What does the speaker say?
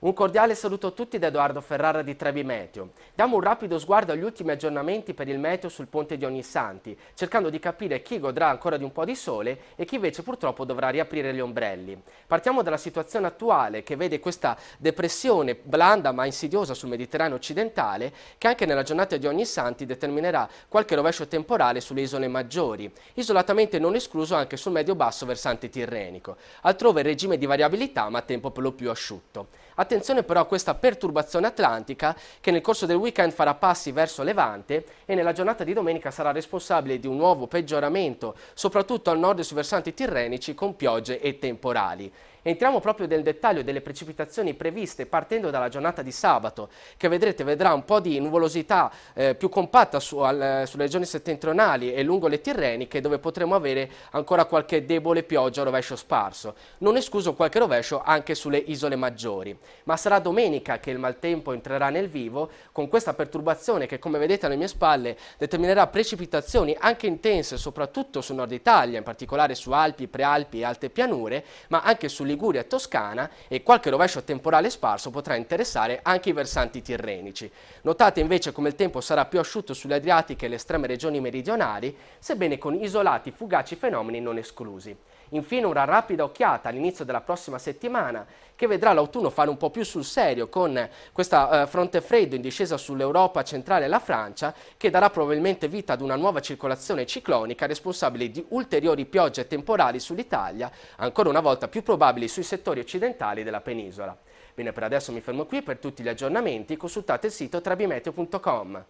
Un cordiale saluto a tutti da Edoardo Ferrara di Trevi Meteo. Diamo un rapido sguardo agli ultimi aggiornamenti per il meteo sul ponte di Ognissanti, cercando di capire chi godrà ancora di un po' di sole e chi invece purtroppo dovrà riaprire gli ombrelli. Partiamo dalla situazione attuale che vede questa depressione blanda ma insidiosa sul Mediterraneo occidentale che anche nella giornata di Ognissanti determinerà qualche rovescio temporale sulle isole maggiori, isolatamente non escluso anche sul medio-basso versante tirrenico. Altrove regime di variabilità ma tempo per lo più asciutto. Attenzione però a questa perturbazione atlantica che nel corso del weekend farà passi verso Levante e nella giornata di domenica sarà responsabile di un nuovo peggioramento, soprattutto al nord e sui versanti tirrenici con piogge e temporali. Entriamo proprio nel dettaglio delle precipitazioni previste partendo dalla giornata di sabato, che vedrete vedrà un po' di nuvolosità eh, più compatta su, al, sulle regioni settentrionali e lungo le Tirreniche, dove potremo avere ancora qualche debole pioggia o rovescio sparso. Non escluso qualche rovescio anche sulle isole maggiori. Ma sarà domenica che il maltempo entrerà nel vivo, con questa perturbazione che, come vedete alle mie spalle, determinerà precipitazioni anche intense, soprattutto sul nord Italia, in particolare su Alpi, Prealpi e Alte Pianure, ma anche su Liguria Liguria e Toscana e qualche rovescio temporale sparso potrà interessare anche i versanti tirrenici. Notate invece come il tempo sarà più asciutto sulle Adriatiche e le estreme regioni meridionali, sebbene con isolati fugaci fenomeni non esclusi. Infine una rapida occhiata all'inizio della prossima settimana che vedrà l'autunno fare un po' più sul serio con questa eh, fronte freddo in discesa sull'Europa centrale e la Francia che darà probabilmente vita ad una nuova circolazione ciclonica responsabile di ulteriori piogge temporali sull'Italia, ancora una volta più probabile applicabili sui settori occidentali della penisola. Bene, per adesso mi fermo qui per tutti gli aggiornamenti consultate il sito trabimeteo.com.